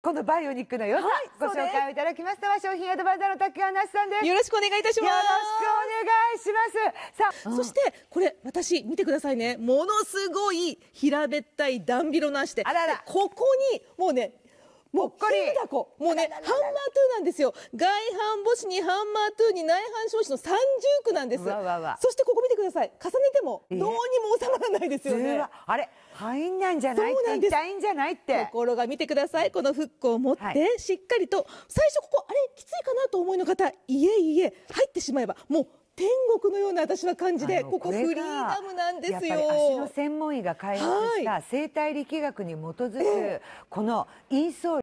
このバイオニックの良さ、はい、ご紹介をいただきましたは商品アドバイザーの竹原さんですよろしくお願いいたしますよろしくお願いしますさあそしてこれ私見てくださいねものすごい平べったいダンビロの足であららここにもうねもう、もうね、ハンマートゥーなんですよ。外反母趾にハンマートゥーに内反小趾の三重苦なんですわわわ。そしてここ見てください。重ねても、どうにも収まらないですよね。あれ入んないんじゃないそう痛いんじゃないってところが見てくださいこのフックを持って、しっかりと最初ここあれきついかなと思いの方いえいえ入ってしまえばもう天国のような私は感じでここフリーダムなんですよ足の専門医が開発した生体力学に基づく、このインソール